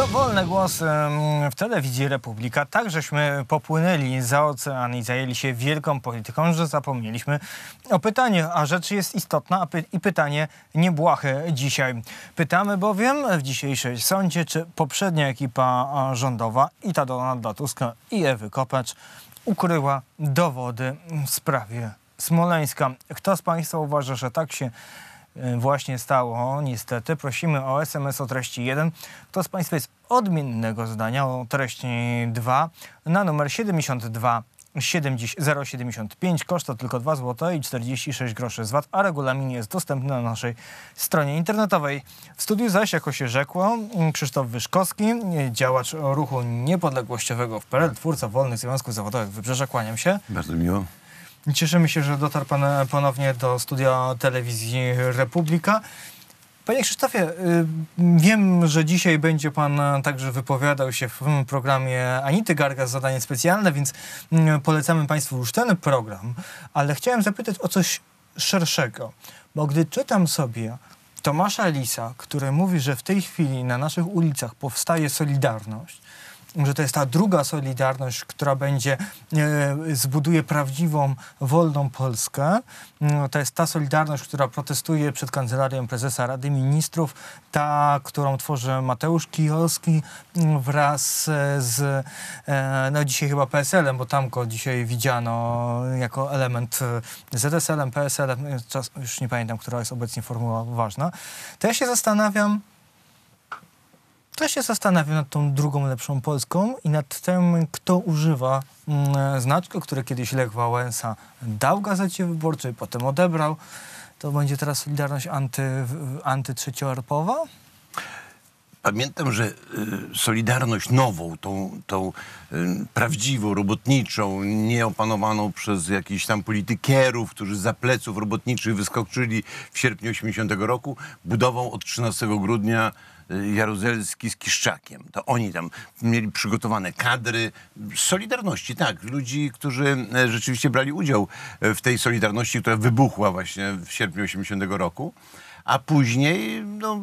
Dowolne głosy mm, w telewizji Republika. Tak, żeśmy popłynęli za ocean i zajęli się wielką polityką, że zapomnieliśmy o pytaniu, a rzecz jest istotna py i pytanie niebłahe dzisiaj. Pytamy bowiem w dzisiejszej sądzie, czy poprzednia ekipa rządowa i ta Donalda Tuska i Ewy Kopacz ukryła dowody w sprawie Smoleńska. Kto z Państwa uważa, że tak się E, właśnie stało, niestety. Prosimy o SMS o treści 1. Kto z Państwa jest odmiennego zdania o treści 2 na numer 72 075, koszt to tylko 2 zł i 46 groszy z VAT, a regulamin jest dostępny na naszej stronie internetowej. W studiu zaś, jako się rzekło, Krzysztof Wyszkowski, działacz ruchu niepodległościowego w PRL, twórca wolnych związków zawodowych Wybrzeża, kłaniam się. Bardzo miło. Cieszymy się, że dotarł Pan e, ponownie do studia telewizji Republika. Panie Krzysztofie, y, wiem, że dzisiaj będzie Pan e, także wypowiadał się w programie Anity z Zadanie Specjalne, więc mm, polecamy Państwu już ten program, ale chciałem zapytać o coś szerszego, bo gdy czytam sobie Tomasza Lisa, który mówi, że w tej chwili na naszych ulicach powstaje Solidarność, że to jest ta druga solidarność, która będzie, e, zbuduje prawdziwą, wolną Polskę. Mm, to jest ta solidarność, która protestuje przed Kancelarią Prezesa Rady Ministrów, ta, którą tworzy Mateusz Kijowski mm, wraz e, z, e, no dzisiaj chyba PSL-em, bo tam go dzisiaj widziano jako element ZSL-em, PSL-em, no, już nie pamiętam, która jest obecnie formuła ważna. To ja się zastanawiam, to się zastanawia nad tą drugą, lepszą Polską i nad tym, kto używa mm, znaczku, który kiedyś Lech Wałęsa dał Gazecie Wyborczej, potem odebrał. To będzie teraz Solidarność anty, antytrzeciorpowa Pamiętam, że y, Solidarność nową, tą, tą y, prawdziwą, robotniczą, nieopanowaną przez jakichś tam politykierów, którzy za pleców robotniczych wyskoczyli w sierpniu 80 roku, budował od 13 grudnia Jaruzelski z Kiszczakiem. To oni tam mieli przygotowane kadry Solidarności, tak, ludzi, którzy e, rzeczywiście brali udział e, w tej Solidarności, która wybuchła właśnie w sierpniu 80 roku, a później no,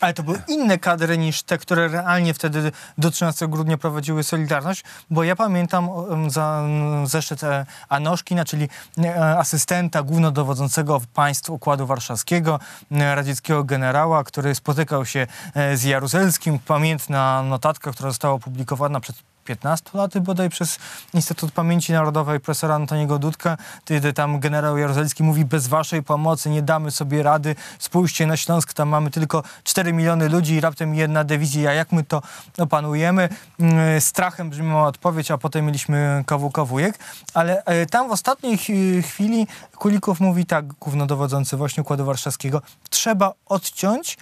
ale to były inne kadry niż te, które realnie wtedy do 13 grudnia prowadziły Solidarność, bo ja pamiętam za zeszyt e, Anoszkina, czyli e, asystenta głównodowodzącego państw Układu Warszawskiego, e, radzieckiego generała, który spotykał się z Jaruzelskim. Pamiętna notatka, która została opublikowana przed 15 laty bodaj przez Instytut Pamięci Narodowej profesora Antoniego Dudka, kiedy tam generał Jaruzelski mówi bez waszej pomocy nie damy sobie rady, spójrzcie na Śląsk, tam mamy tylko 4 miliony ludzi i raptem jedna dywizja, jak my to opanujemy? Mm, strachem brzmiała odpowiedź, a potem mieliśmy KWK-wujek, ale e, tam w ostatniej chwili Kulików mówi tak, głównodowodzący właśnie Układu Warszawskiego, trzeba odciąć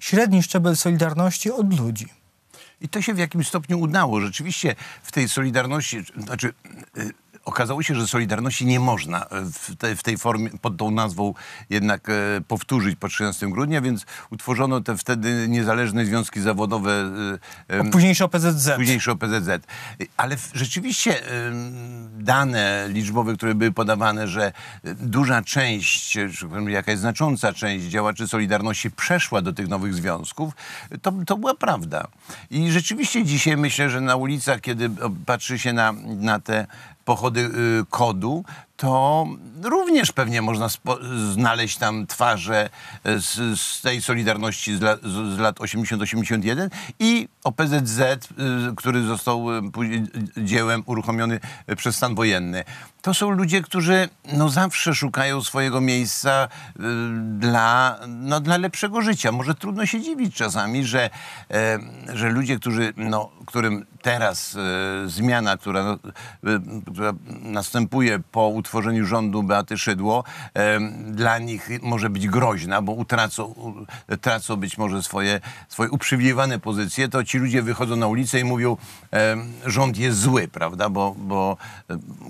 średni szczebel Solidarności od ludzi. I to się w jakimś stopniu udało. Rzeczywiście w tej solidarności, znaczy y, Okazało się, że Solidarności nie można e, w, te, w tej formie, pod tą nazwą jednak e, powtórzyć po 13 grudnia, więc utworzono te wtedy niezależne związki zawodowe. E, późniejsze OPZZ. Późniejsze OPZZ. Ale w, rzeczywiście e, dane liczbowe, które były podawane, że e, duża część, e, jakaś znacząca część działaczy Solidarności przeszła do tych nowych związków, to, to była prawda. I rzeczywiście dzisiaj myślę, że na ulicach, kiedy patrzy się na, na te pochody y, kodu, to również pewnie można znaleźć tam twarze y, z, z tej Solidarności z, la z lat 80-81 i OPZZ, y, który został y, y dziełem uruchomiony y, przez stan wojenny to są ludzie, którzy no zawsze szukają swojego miejsca y, dla, no, dla lepszego życia. Może trudno się dziwić czasami, że, y, że ludzie, którzy, no, którym teraz y, zmiana, która, no, e, która następuje po utworzeniu rządu Beaty Szydło, dla nich może być groźna, bo utracą, utracą być może swoje, swoje uprzywilejowane pozycje, to ci ludzie wychodzą na ulicę i mówią, rząd jest zły, prawda, bo, bo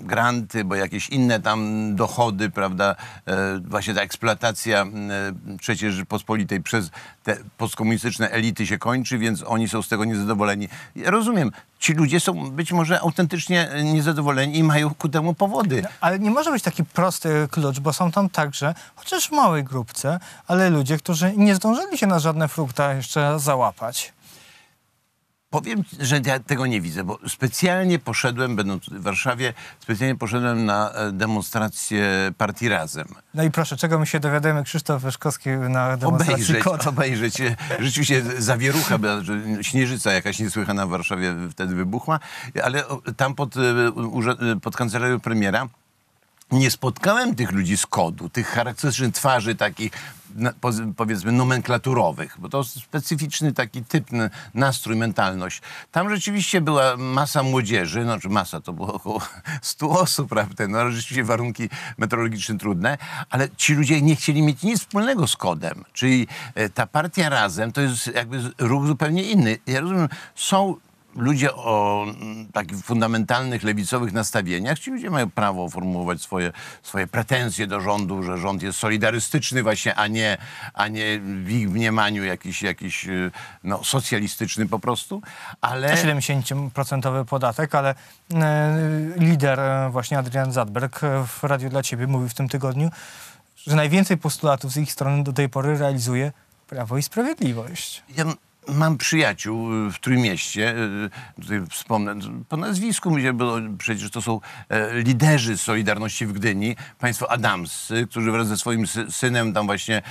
granty, bo jakieś inne tam dochody, prawda, e, właśnie ta eksploatacja e, przecież Rzeczypospolitej przez te postkomunistyczne elity się kończy, więc oni są z tego niezadowoleni. Ja rozumiem, ci ludzie są być może autentycznie niezadowoleni i mają ku temu powody. No, ale nie może być taki prosty klucz, bo są tam także, chociaż w małej grupce, ale ludzie, którzy nie zdążyli się na żadne frukta jeszcze załapać powiem, że ja tego nie widzę, bo specjalnie poszedłem, będąc w Warszawie, specjalnie poszedłem na e, demonstrację partii Razem. No i proszę, czego my się dowiadujemy, Krzysztof Wyszkowski na demonstracji obejrzeć, kota. Obejrzeć, się zawierucha, śnieżyca jakaś niesłychana w Warszawie wtedy wybuchła, ale tam pod, e, pod kancelarią premiera nie spotkałem tych ludzi z kodu, tych charakterystycznych twarzy takich powiedzmy nomenklaturowych, bo to specyficzny taki typ, nastrój, mentalność. Tam rzeczywiście była masa młodzieży, no czy masa, to było około 100 osób, prawda, no rzeczywiście warunki meteorologiczne trudne, ale ci ludzie nie chcieli mieć nic wspólnego z kodem, czyli e, ta partia razem to jest jakby ruch zupełnie inny. Ja rozumiem, są ludzie o takich fundamentalnych lewicowych nastawieniach, ci ludzie mają prawo formułować swoje, swoje pretensje do rządu, że rząd jest solidarystyczny właśnie, a nie, a nie w ich mniemaniu jakiś, jakiś y, no, socjalistyczny po prostu, ale... 70% podatek, ale y, lider y, właśnie Adrian Zadberg w Radiu dla Ciebie mówił w tym tygodniu, że najwięcej postulatów z ich strony do tej pory realizuje Prawo i Sprawiedliwość. Ja Mam przyjaciół y, w Trójmieście, y, y, tutaj wspomnę, po nazwisku mi się, bo przecież to są e, liderzy Solidarności w Gdyni, państwo Adamscy, którzy wraz ze swoim synem tam właśnie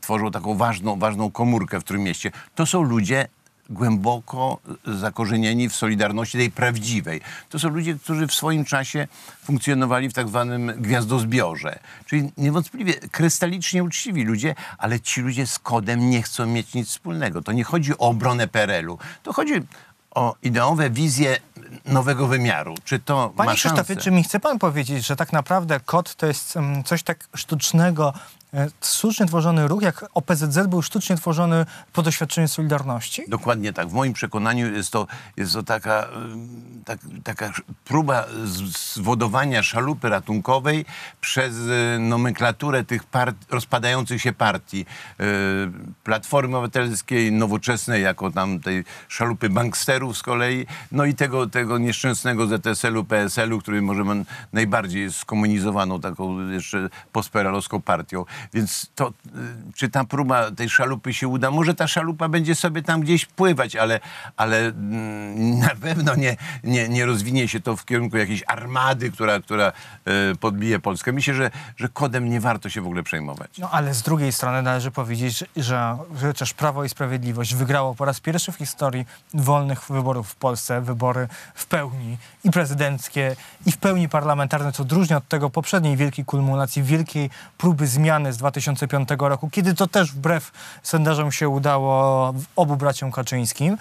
tworzą taką ważną, ważną komórkę w Trójmieście. To są ludzie głęboko zakorzenieni w Solidarności tej prawdziwej. To są ludzie, którzy w swoim czasie funkcjonowali w tak zwanym gwiazdozbiorze. Czyli niewątpliwie krystalicznie uczciwi ludzie, ale ci ludzie z kodem nie chcą mieć nic wspólnego. To nie chodzi o obronę PRL-u. To chodzi o ideowe wizje nowego wymiaru. Czy to Panie ma Krzysztofie, czy mi chce pan powiedzieć, że tak naprawdę kod to jest mm, coś tak sztucznego E, sztucznie tworzony ruch, jak OPZZ był sztucznie tworzony po doświadczeniu Solidarności? Dokładnie tak. W moim przekonaniu jest to, jest to taka, y, tak, taka próba zwodowania szalupy ratunkowej przez y, nomenklaturę tych part, rozpadających się partii. Y, Platformy Obywatelskiej, Nowoczesnej, jako tam tej szalupy banksterów z kolei, no i tego, tego nieszczęsnego ZSL-u, PSL-u, który może najbardziej skomunizowaną taką jeszcze posperalowską partią. Więc to, y, czy ta próba tej szalupy się uda? Może ta szalupa będzie sobie tam gdzieś pływać, ale, ale mm, na pewno nie, nie, nie rozwinie się to w kierunku jakiejś armady, która, która y, podbije Polskę. Myślę, że, że kodem nie warto się w ogóle przejmować. No ale z drugiej strony należy powiedzieć, że chociaż Prawo i Sprawiedliwość wygrało po raz pierwszy w historii wolnych wyborów w Polsce, wybory w pełni i prezydenckie, i w pełni parlamentarne, co odróżnia od tego poprzedniej wielkiej kulminacji, wielkiej próby zmiany zmiany z 2005 roku, kiedy to też wbrew sondażom się udało obu braciom Kaczyńskim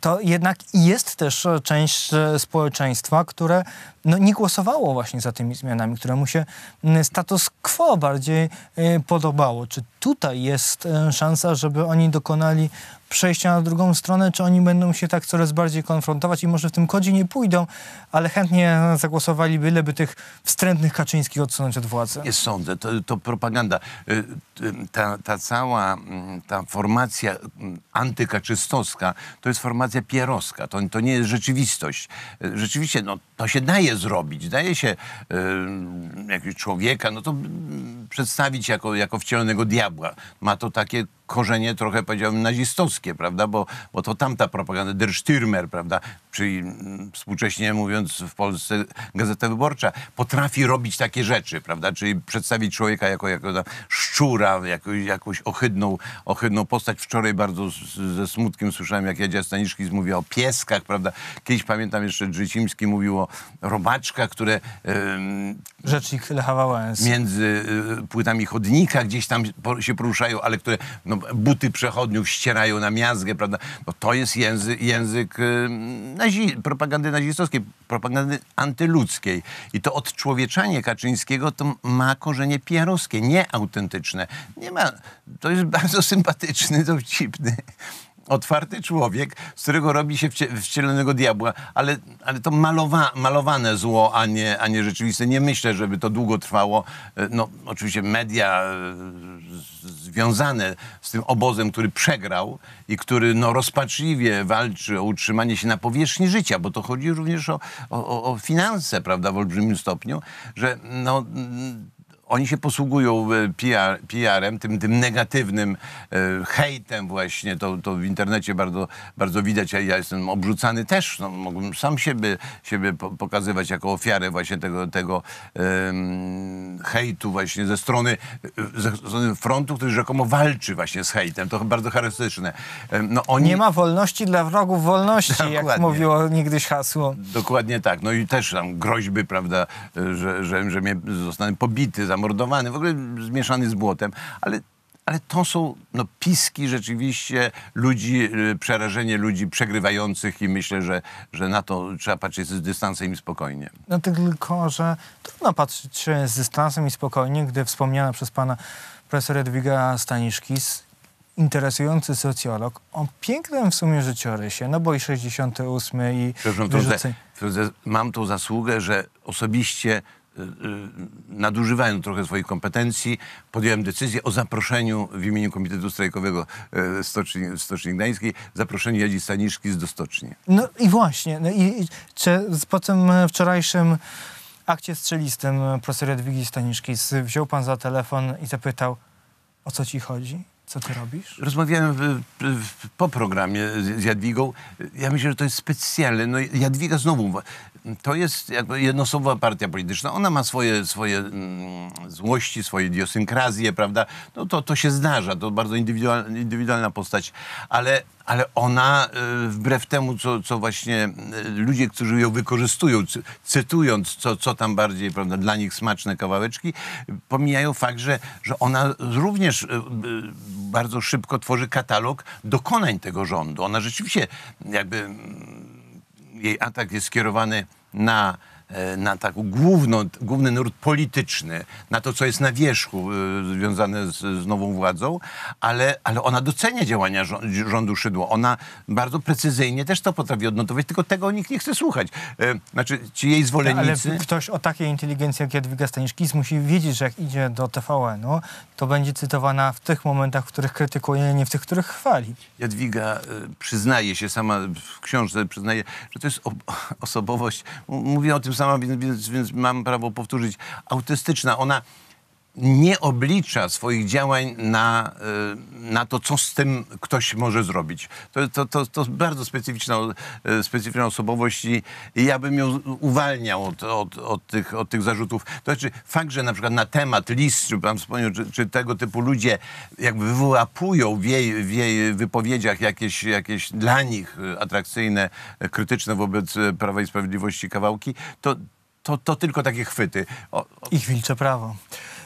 to jednak jest też część e, społeczeństwa, które no, nie głosowało właśnie za tymi zmianami, które mu się mm, status quo bardziej y, podobało. Czy tutaj jest y, szansa, żeby oni dokonali przejścia na drugą stronę, czy oni będą się tak coraz bardziej konfrontować i może w tym kodzie nie pójdą, ale chętnie zagłosowali byle by tych wstrętnych Kaczyńskich odsunąć od władzy? Nie sądzę, to, to propaganda. Y, ta, ta, cała mm, ta formacja mm, antykaczystowska to jest formacja pierowska, to, to nie jest rzeczywistość. Rzeczywiście, no, to się daje zrobić. Daje się y, jakiegoś człowieka, no to przedstawić jako, jako wcielonego diabła. Ma to takie korzenie trochę powiedziałbym nazistowskie, prawda, bo, bo to tamta propaganda, der Stürmer, prawda, czyli mm, współcześnie mówiąc w Polsce Gazeta Wyborcza, potrafi robić takie rzeczy, prawda, czyli przedstawić człowieka jako, jako szczura, jako, jakąś ohydną, ohydną postać. Wczoraj bardzo z, ze smutkiem słyszałem, jak Jadzia Staniszkis mówiła o pieskach, prawda, kiedyś pamiętam jeszcze Drzycimski mówił o robaczkach, które... Rzecznik Lecha Wałęs. Między y, płytami chodnika gdzieś tam się poruszają, ale które no, buty przechodniów ścierają na miazgę, prawda? No, to jest język, język nazi, propagandy nazistowskiej, propagandy antyludzkiej. I to odczłowieczanie Kaczyńskiego to ma korzenie pijarowskie, nieautentyczne. Nie ma, to jest bardzo sympatyczny, dowcipny otwarty człowiek, z którego robi się wcielonego diabła, ale, ale to malowa malowane zło, a nie, a nie rzeczywiste. Nie myślę, żeby to długo trwało. E, no, oczywiście media e, związane z tym obozem, który przegrał i który no, rozpaczliwie walczy o utrzymanie się na powierzchni życia, bo to chodzi również o, o, o finanse, prawda, w olbrzymim stopniu, że no, oni się posługują e, PR, PR-em, tym, tym negatywnym e, hejtem właśnie, to, to w internecie bardzo, bardzo widać, ja, ja jestem obrzucany też, no, mogłem sam siebie, siebie pokazywać jako ofiarę właśnie tego, tego um, hejtu właśnie ze strony, e, ze strony frontu, który rzekomo walczy właśnie z hejtem, to bardzo charakterystyczne. No, oni... Nie ma wolności dla wrogów wolności, Dokładnie. jak mówiło niegdyś hasło. Dokładnie tak, no i też tam groźby, prawda, że, że, że mnie zostanę pobity, zamordowany, w ogóle zmieszany z błotem, ale ale to są no, piski rzeczywiście ludzi, y, przerażenie ludzi przegrywających i myślę, że, że na to trzeba patrzeć z dystansem i spokojnie. No tylko, że trudno patrzeć z dystansem i spokojnie, gdy wspomniana przez pana profesora Edwiga Staniszkis interesujący socjolog o pięknym w sumie życiorysie, no bo i 68 i Przepraszam, wyrzucenie... Mam tą zasługę, że osobiście Y, y, nadużywając trochę swoich kompetencji, podjąłem decyzję o zaproszeniu w imieniu Komitetu Strajkowego y, Stoczni, Stoczni Gdańskiej, zaproszeniu Jadzi Staniszki do Stoczni. No i właśnie. No i, i czy po tym e, wczorajszym akcie strzelistym profesor Jadwigi Staniszki wziął pan za telefon i zapytał, o co ci chodzi? Co ty robisz? Rozmawiałem w, w, po programie z Jadwigą. Ja myślę, że to jest specjalne. No, Jadwiga znowu, to jest jakby jednoosobowa partia polityczna. Ona ma swoje, swoje mm, złości, swoje idiosynkrazje, prawda? No to, to się zdarza, to bardzo indywidualna, indywidualna postać. Ale, ale ona y, wbrew temu, co, co właśnie y, ludzie, którzy ją wykorzystują, cytując, co, co tam bardziej prawda, dla nich smaczne kawałeczki, y, pomijają fakt, że, że ona również bardzo szybko tworzy katalog dokonań tego rządu. Ona rzeczywiście jakby mm, jej atak jest skierowany na E, na tak główny nurt polityczny, na to, co jest na wierzchu e, związane z, z nową władzą, ale, ale ona docenia działania rządu Szydło. Ona bardzo precyzyjnie też to potrafi odnotować, tylko tego nikt nie chce słuchać. E, znaczy, ci jej zwolennicy... Ale ktoś o takiej inteligencji jak Jadwiga Staniszkis musi wiedzieć, że jak idzie do TVN-u, to będzie cytowana w tych momentach, w których krytykuje, nie w tych, których chwali. Jadwiga przyznaje się sama w książce, przyznaje, że to jest osobowość, mówię o tym samym sama, więc, więc, więc mam prawo powtórzyć. Autystyczna. Ona nie oblicza swoich działań na, y, na to, co z tym ktoś może zrobić. To, to, to, to bardzo specyficzna, y, specyficzna osobowość i ja bym ją uwalniał od, od, od, tych, od tych zarzutów. To znaczy fakt, że na przykład na temat list, czy pan wspomniał, czy, czy tego typu ludzie jakby wyłapują w jej, w jej wypowiedziach jakieś, jakieś dla nich y, atrakcyjne, krytyczne wobec Prawa i Sprawiedliwości kawałki, to, to, to tylko takie chwyty. O, o... Ich wilcze prawo.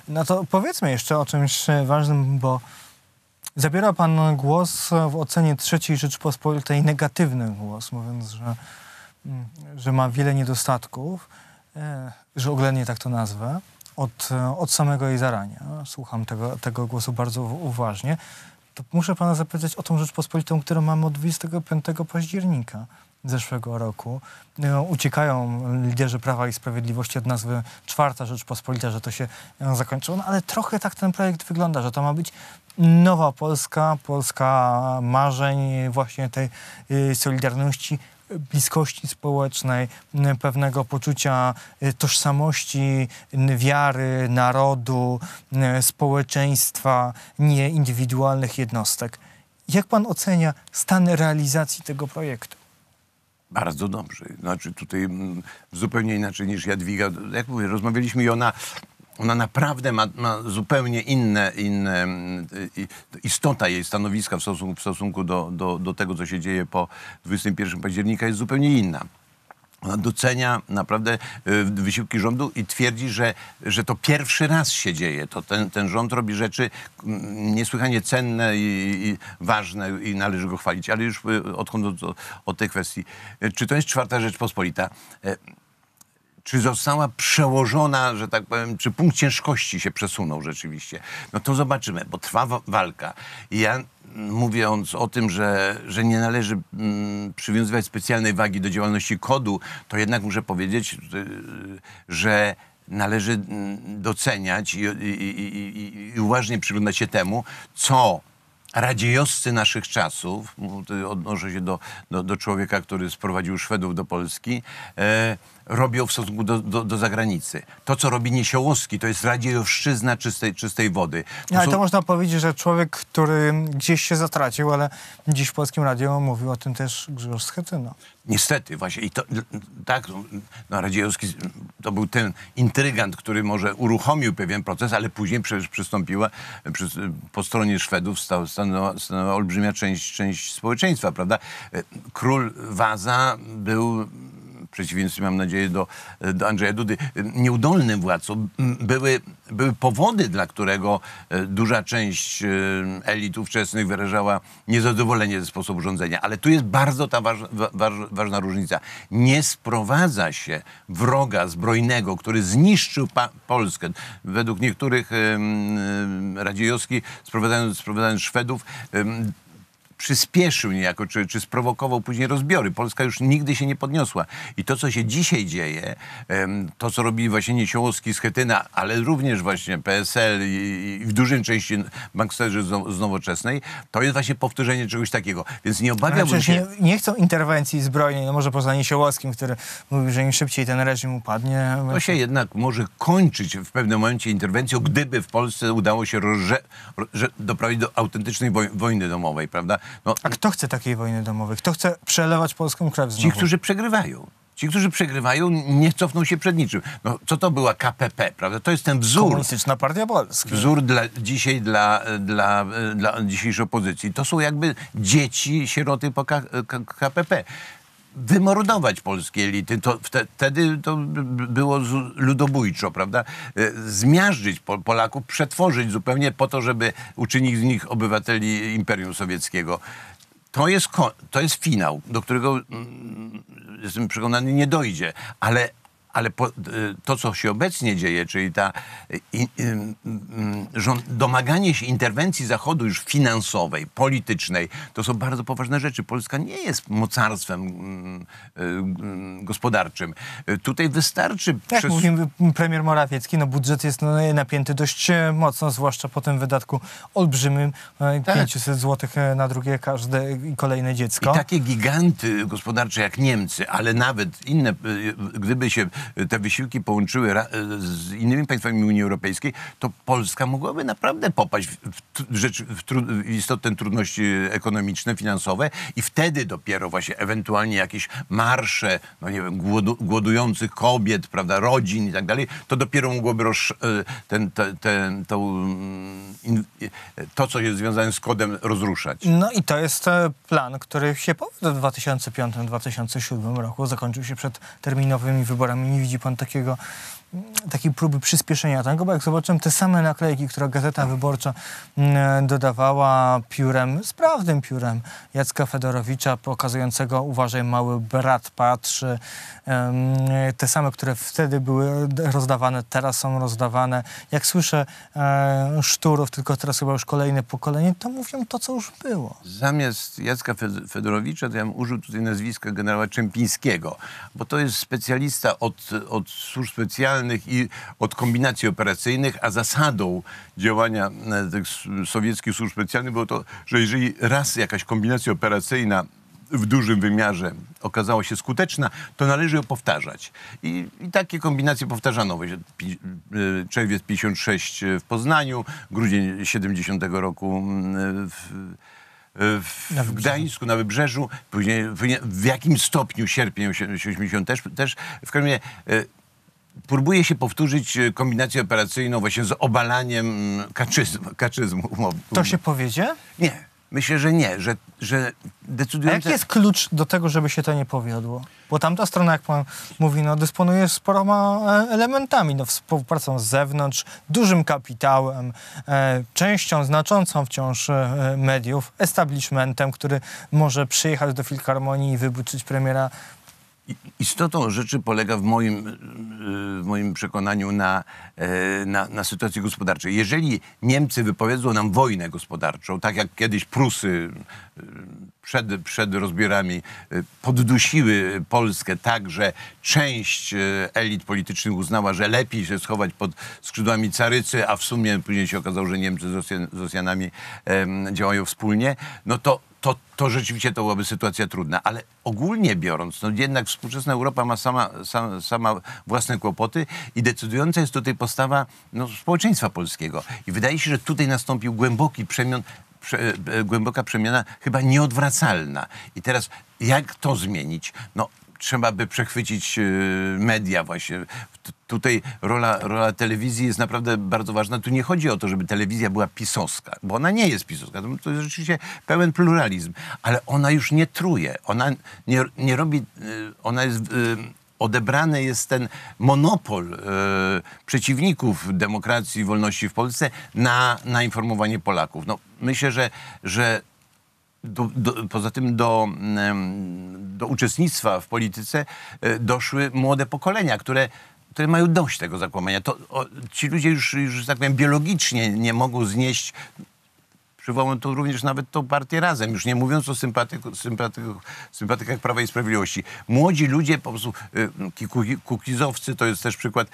No to powiedzmy jeszcze o czymś e, ważnym, bo zabiera pan głos w ocenie III Rzeczpospolitej negatywny głos, mówiąc, że, mm, że ma wiele niedostatków, e, że oględnie tak to nazwę, od, e, od samego jej zarania. Słucham tego, tego głosu bardzo uważnie. To muszę pana zapytać o tą Rzeczpospolitą, którą mamy od 25 października zeszłego roku. E, uciekają liderzy Prawa i Sprawiedliwości od nazwy Czwarta Rzeczpospolita, że to się e, zakończyło, no, ale trochę tak ten projekt wygląda, że to ma być nowa Polska, Polska marzeń, właśnie tej e, solidarności, bliskości społecznej, pewnego poczucia tożsamości, wiary, narodu, społeczeństwa, nie indywidualnych jednostek. Jak pan ocenia stan realizacji tego projektu? Bardzo dobrze. Znaczy tutaj mm, zupełnie inaczej niż Jadwiga. Jak mówię, rozmawialiśmy i ona, ona naprawdę ma, ma zupełnie inne, inne mm, istota jej stanowiska w stosunku, w stosunku do, do, do tego, co się dzieje po 21 października jest zupełnie inna. Ona docenia naprawdę y, wysiłki rządu i twierdzi, że, że to pierwszy raz się dzieje. To ten, ten rząd robi rzeczy mm, niesłychanie cenne i, i ważne i należy go chwalić. Ale już y, odchodząc od tej kwestii. Y, czy to jest czwarta rzecz pospolita? czy została przełożona, że tak powiem, czy punkt ciężkości się przesunął rzeczywiście. No to zobaczymy, bo trwa walka. I ja mówiąc o tym, że, że nie należy mm, przywiązywać specjalnej wagi do działalności kodu, to jednak muszę powiedzieć, że, y, że należy doceniać i, i, i, i uważnie przyglądać się temu, co radziejoscy naszych czasów, odnoszę się do, do, do człowieka, który sprowadził Szwedów do Polski, e, robią w stosunku do, do, do zagranicy. To, co robi Niesiołowski, to jest radziejowszczyzna czystej, czystej wody. To no, ale są... to można powiedzieć, że człowiek, który gdzieś się zatracił, ale dziś w Polskim Radio mówił o tym też Grzegorz Schetyno. Niestety, właśnie. I to, tak, no, no, Radziejowski to był ten intrygant, który może uruchomił pewien proces, ale później przecież przystąpiła, przy, po stronie Szwedów stał, stanęła, stanęła olbrzymia część, część społeczeństwa, prawda? E, król Waza był w przeciwieństwie mam nadzieję do, do Andrzeja Dudy, nieudolnym władcą. Były, były powody, dla którego e, duża część e, elit ówczesnych wyrażała niezadowolenie ze sposobu rządzenia. Ale tu jest bardzo ta waż, waż, ważna różnica. Nie sprowadza się wroga zbrojnego, który zniszczył Polskę. Według niektórych Radziejowski, sprowadzając, sprowadzając Szwedów, przyspieszył niejako, czy, czy sprowokował później rozbiory. Polska już nigdy się nie podniosła. I to, co się dzisiaj dzieje, to, co robili właśnie Niesiołowski, Schetyna, ale również właśnie PSL i, w dużej części banksterzy z, Nowoczesnej, to jest właśnie powtórzenie czegoś takiego. Więc nie obawiałbym znaczy, się... Nie, nie chcą interwencji zbrojnej, no może poza Niesiołowskim, który mówił, że im szybciej ten reżim upadnie... To się jednak może kończyć w pewnym momencie interwencją, gdyby w Polsce udało się rozże, doprowadzić do autentycznej wojny domowej, prawda? No, A kto chce takiej wojny domowej? Kto chce przelewać polską krew znowu? Ci, którzy przegrywają. Ci, którzy przegrywają, nie cofną się przed niczym. No, co to była KPP, prawda? To jest ten wzór. Komunistyczna Partia Polska. Wzór dla, dzisiaj dla, dla, dla dzisiejszej opozycji. To są jakby dzieci, sieroty po K, K, KPP wymordować polskie elity. To wtedy to było ludobójczo, prawda? E, zmiażdżyć Polaków, przetworzyć zupełnie po to, żeby uczynić z nich obywateli Imperium Sowieckiego. To jest, to jest finał, do którego mm, jestem przekonany nie dojdzie, ale, ale po, y, to, co się obecnie dzieje, czyli ta y, y, mm, mm, rząd, domaganie się interwencji Zachodu już finansowej, politycznej, to są bardzo poważne rzeczy. Polska nie jest mocarstwem mm, gospodarczym. Tutaj wystarczy... Jak przez... mówił premier Morawiecki, no budżet jest no, napięty dość e, mocno, zwłaszcza po tym wydatku olbrzymim, no tak. 500 zł e, na drugie każde i kolejne dziecko. I takie giganty gospodarcze jak Niemcy, ale nawet inne, gdyby się te wysiłki połączyły z innymi państwami Unii Europejskiej, to Polska mogłaby naprawdę popaść w, rzecz, w tru- istotne trudności ekonomiczne, finansowe i wtedy dopiero właśnie ewentualnie jakieś marsze, no nie wiem, głodu- głodujących kobiet, prawda, rodzin i tak dalej, to dopiero mogłoby roz, e, ten, ten, to, co jest związane z kodem, rozruszać. No i to jest e, plan, który się powiódł w 2005-2007 roku, zakończył się przed terminowymi wyborami nie widzi pan takiego takiej próby przyspieszenia tego, bo jak zobaczyłem te same naklejki, które Gazeta Wyborcza dodawała piórem, sprawnym piórem Jacka Fedorowicza, pokazującego uważaj mały brat patrzy, te same, które wtedy były rozdawane, teraz są rozdawane. Jak słyszę e, Szturów, tylko teraz chyba już kolejne pokolenie, to mówią to, co już było. Zamiast Jacka Fedorowicza, to ja bym użył tutaj nazwiska generała Czempińskiego, bo to jest specjalista od, od służb specjalnych, i od kombinacji operacyjnych, a zasadą działania e, tych sowieckich służb specjalnych było to, że jeżeli raz jakaś kombinacja operacyjna w dużym wymiarze okazała się skuteczna, to należy ją powtarzać. I, i takie kombinacje powtarzano. Pi, e, czerwiec 56 w Poznaniu, grudzień 70 roku mm, w, w, Gdańsku, na Wybrzeżu, później w, w jakim stopniu sierpień 80 też, też w każdym razie e, próbuje się powtórzyć e, kombinację operacyjną właśnie z obalaniem mm, kaczyzmu. kaczyzmu To się powiedzie? Nie. Myślę, że nie, że, że decydujące... A jaki jest klucz do tego, żeby się to nie powiodło? Bo tamta strona, jak pan mówi, no, dysponuje sporoma e, elementami, no, współpracą z zewnątrz, dużym kapitałem, e, częścią znaczącą wciąż e, mediów, establishmentem, który może przyjechać do Filharmonii i wybuczyć premiera istotą rzeczy polega w moim, e, w moim przekonaniu na, e, na, na, sytuacji gospodarczej. Jeżeli Niemcy wypowiedzą nam wojnę gospodarczą, tak jak kiedyś Prusy e, przed, przed rozbiorami poddusiły Polskę tak, że część elit politycznych uznała, że lepiej się schować pod skrzydłami carycy, a w sumie później się okazało, że Niemcy z, Rosjan, z Rosjanami działają wspólnie, no to to, to rzeczywiście to byłaby sytuacja trudna, ale ogólnie biorąc, no jednak współczesna Europa ma sama, sama, sama własne kłopoty i decydująca jest tutaj postawa no, społeczeństwa polskiego. I wydaje się, że tutaj nastąpił głęboki przemian, prze, e, głęboka przemiana, chyba nieodwracalna. I teraz jak to zmienić? No trzeba by przechwycić e, media właśnie. Tutaj rola, rola telewizji jest naprawdę bardzo ważna. Tu nie chodzi o to, żeby telewizja była pisowska, bo ona nie jest pisowska. To jest rzeczywiście pełen pluralizm, ale ona już nie truje. Ona nie, nie robi, e, ona jest e, odebrany jest ten monopol y, przeciwników demokracji i wolności w Polsce na, na informowanie Polaków. No, myślę, że, że do, do, poza tym do, do uczestnictwa w polityce e, doszły młode pokolenia, które które mają dość tego zakłamania. To, o, ci ludzie już, już, tak powiem, biologicznie nie mogą znieść. Przywołam tu również nawet tą partię razem, już nie mówiąc o sympatyku, sympatyku, sympatykach Prawa i Sprawiedliwości. Młodzi ludzie, po prostu y, kukizowcy, to jest też przykład,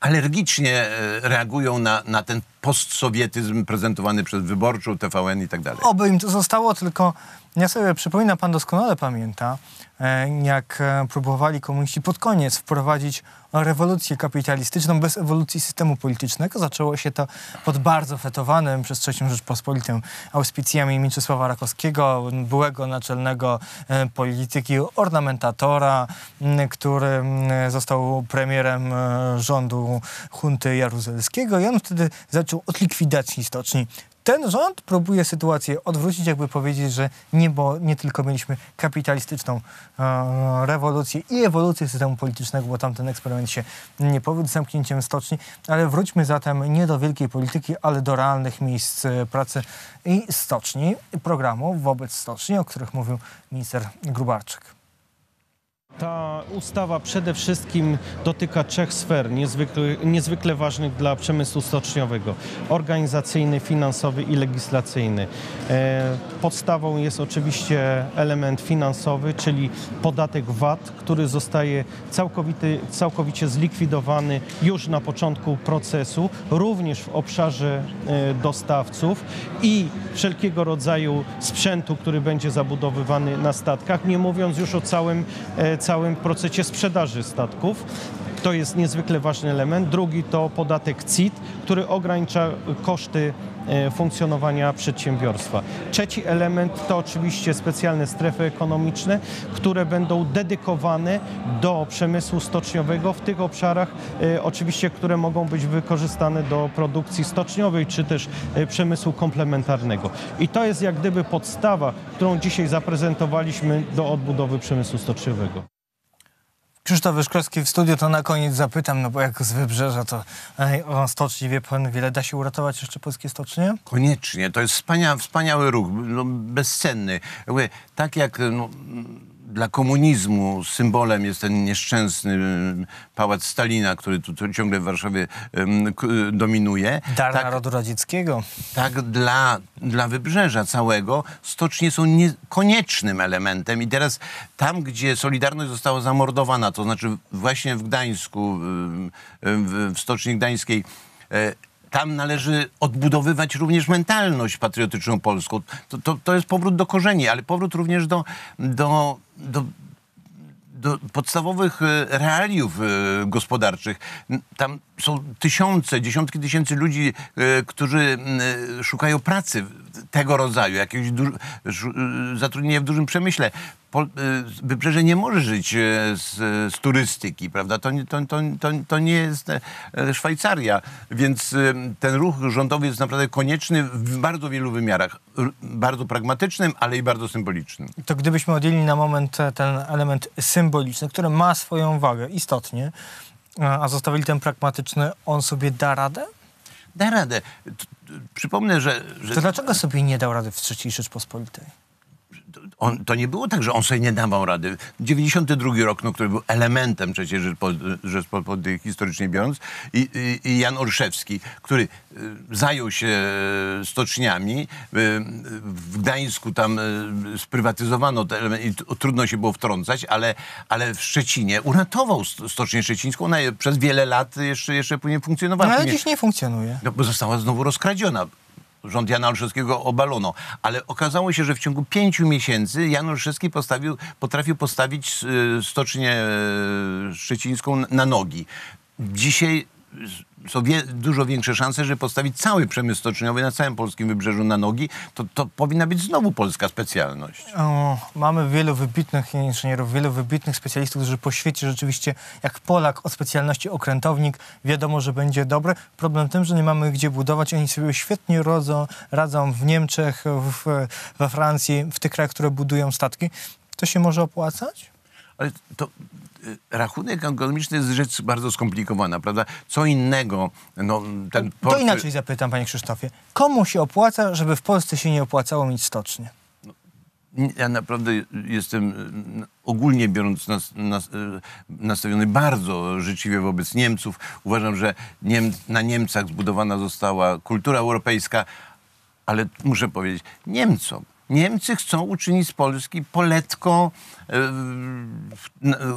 alergicznie e, reagują na, na ten postsowietyzm prezentowany przez Wyborczą, TVN i tak dalej. Oby im to zostało, tylko ja sobie przypominam, pan doskonale pamięta, e, jak e, próbowali komuniści pod koniec wprowadzić rewolucję kapitalistyczną bez ewolucji systemu politycznego. Zaczęło się to pod bardzo fetowanym przez III Rzeczpospolitą auspicjami Mieczysława Rakowskiego, byłego naczelnego polityki ornamentatora, który został premierem rządu hunty jaruzelskiego i on wtedy zaczął od likwidacji stoczni ten rząd próbuje sytuację odwrócić, jakby powiedzieć, że nie, bo nie tylko mieliśmy kapitalistyczną e, rewolucję i ewolucję systemu politycznego, bo tamten eksperyment się nie powiódł z zamknięciem stoczni, ale wróćmy zatem nie do wielkiej polityki, ale do realnych miejsc e, pracy i stoczni, programów wobec stoczni, o których mówił minister Grubarczyk. Ta ustawa przede wszystkim dotyka trzech sfer niezwykle, niezwykle, ważnych dla przemysłu stoczniowego: organizacyjny, finansowy i legislacyjny. E, podstawą jest oczywiście element finansowy, czyli podatek VAT, który zostaje całkowity, całkowicie zlikwidowany już na początku procesu, również w obszarze e, dostawców i wszelkiego rodzaju sprzętu, który będzie zabudowywany na statkach, nie mówiąc już o całym e, całym procesie sprzedaży statków. To jest niezwykle ważny element. Drugi to podatek CIT, który ogranicza koszty e, funkcjonowania przedsiębiorstwa. Trzeci element to oczywiście specjalne strefy ekonomiczne, które będą dedykowane do przemysłu stoczniowego w tych obszarach e, oczywiście, które mogą być wykorzystane do produkcji stoczniowej czy też e, przemysłu komplementarnego. I to jest jak gdyby podstawa, którą dzisiaj zaprezentowaliśmy do odbudowy przemysłu stoczniowego. Krzysztof Wyszkowski w studiu, to na koniec zapytam, no bo jak z Wybrzeża, to ej, stoczni, wie pan, wiele da się uratować jeszcze polskie stocznie? Koniecznie, to jest wspania, wspaniały ruch, no, bezcenny. tak jak... No, dla komunizmu symbolem jest ten nieszczęsny mm, pałac Stalina, który tu, ciągle w Warszawie mm, dominuje. Dar tak, narodu radzieckiego. Tak, dla, dla wybrzeża całego stocznie są niekoniecznym elementem i teraz tam, gdzie Solidarność została zamordowana, to znaczy właśnie w Gdańsku, w, w Stoczni Gdańskiej, e, tam należy odbudowywać również mentalność patriotyczną polską. To, to, to, jest powrót do korzeni, ale powrót również do, do do, do podstawowych e, realiów e, gospodarczych. Tam są tysiące, dziesiątki tysięcy ludzi, e, którzy e, szukają pracy tego rodzaju, jakiegoś e, zatrudnienia w dużym przemyśle. Pol Wybrzeże nie może żyć z, z turystyki, prawda? To, to, to, to, nie jest Szwajcaria, więc ten ruch rządowy jest naprawdę konieczny w bardzo wielu wymiarach. Bardzo pragmatycznym, ale i bardzo symbolicznym. To gdybyśmy odjęli na moment ten element symboliczny, który ma swoją wagę istotnie, E, a zostawili ten pragmatyczny, on sobie da radę? Da radę. Przypomnę, że... że... To dlaczego sobie nie dał rady w III Rzeczpospolitej? on, to nie było tak, że on sobie nie dawał rady. 92 rok, no, który był elementem przecież Rzeczpospolitej historycznie biorąc, i, i, i, Jan Orszewski, który y, zajął się y, stoczniami. Y, w Gdańsku tam sprywatyzowano te elementy, trudno się było wtrącać, ale, ale w Szczecinie uratował Stocznię Szczecińską. Ona przez wiele lat jeszcze, jeszcze później funkcjonowała. No, ale dziś nie funkcjonuje. No, bo została znowu rozkradziona rząd Jana Olszewskiego obalono. Ale okazało się, że w ciągu pięciu miesięcy Jan Olszewski postawił, potrafił postawić y, stocznię y, szczecińską na nogi. Dzisiaj co wie, dużo większe szanse, żeby postawić cały przemysł stoczniowy na całym polskim wybrzeżu na nogi, to, to powinna być znowu polska specjalność. O, mamy wielu wybitnych inżynierów, wielu wybitnych specjalistów, którzy po świecie rzeczywiście, jak Polak o specjalności okrętownik, wiadomo, że będzie dobry. Problem tym, że nie mamy gdzie budować. Oni sobie świetnie rodzą, radzą w Niemczech, w, we Francji, w tych krajach, które budują statki. To się może opłacać? ale to y, rachunek ekonomiczny jest rzecz bardzo skomplikowana, prawda? Co innego, no, ten port... To inaczej zapytam, panie Krzysztofie. Komu się opłaca, żeby w Polsce się nie opłacało mieć stocznie? No, ja naprawdę jestem ogólnie biorąc nas, nas, y, nastawiony bardzo życzliwie wobec Niemców. Uważam, że Niem, na Niemcach zbudowana została kultura europejska, ale muszę powiedzieć, Niemcom Niemcy chcą uczynić z Polski poletką, e,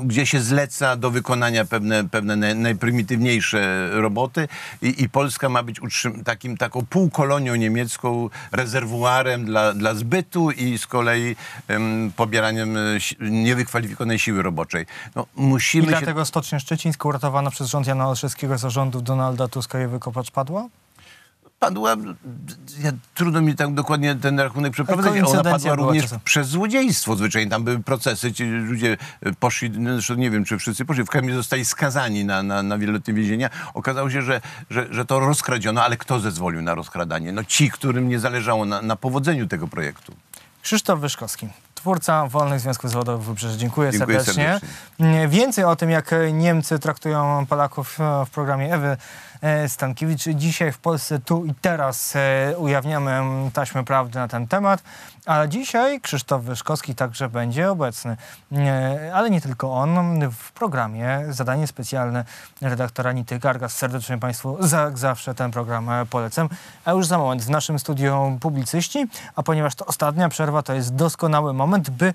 gdzie się zleca do wykonania pewne, pewne najprymitywniejsze roboty i, i Polska ma być takim, taką półkolonią niemiecką, rezerwuarem dla, dla zbytu i z kolei um, pobieraniem e, niewykwalifikowanej siły roboczej. No, musimy I dlatego się... Stocznia Szczecińska uratowana przez rząd Jana Olszewskiego za rządów Donalda Tuska i wykopacz padła? padła, ja, trudno mi tak dokładnie ten rachunek przeprowadzić, ona padła również czasem. przez złodziejstwo zwyczajnie. Tam były procesy, ci ludzie e, poszli, no zresztą nie wiem, czy wszyscy poszli, w Kremie zostali skazani na, na, na wieloletnie więzienia. Okazało się, że, że, że to rozkradziono, ale kto zezwolił na rozkradanie? No ci, którym nie zależało na, na powodzeniu tego projektu. Krzysztof Wyszkowski twórca Wolnych Związków Zawodowych Wybrzeży. Dziękuję, Dziękuję serdecznie. serdecznie. Mm, więcej o tym, jak Niemcy traktują Polaków e, w programie Ewy E, Stankiewicz. Dzisiaj w Polsce tu i teraz e, ujawniamy taśmę prawdy na ten temat, a dzisiaj Krzysztof Wyszkowski także będzie obecny, e, ale nie tylko on, w programie Zadanie Specjalne redaktora Nity Gargas. Serdecznie Państwu jak zawsze ten program polecam. A już za moment w naszym studiu publicyści, a ponieważ to ostatnia przerwa, to jest doskonały moment, by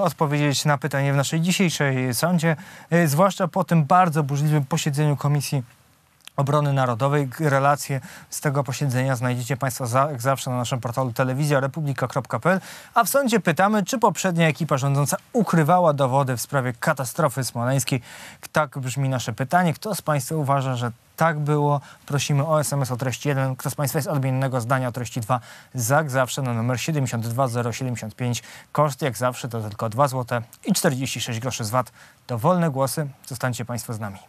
odpowiedzieć na pytanie w naszej dzisiejszej sądzie, zwłaszcza po tym bardzo burzliwym posiedzeniu komisji Obrony Narodowej. Relacje z tego posiedzenia znajdziecie Państwo za, jak zawsze na naszym portalu telewizjarepublika.pl. A w sądzie pytamy, czy poprzednia ekipa rządząca ukrywała dowody w sprawie katastrofy smoleńskiej. Tak brzmi nasze pytanie. Kto z Państwa uważa, że tak było? Prosimy o SMS o treści 1. Kto z Państwa jest odmiennego zdania o treści 2? Jak zawsze na numer 72075. Koszt jak zawsze to tylko 2 zł i 46 groszy z VAT. Dowolne głosy. Zostańcie Państwo z nami.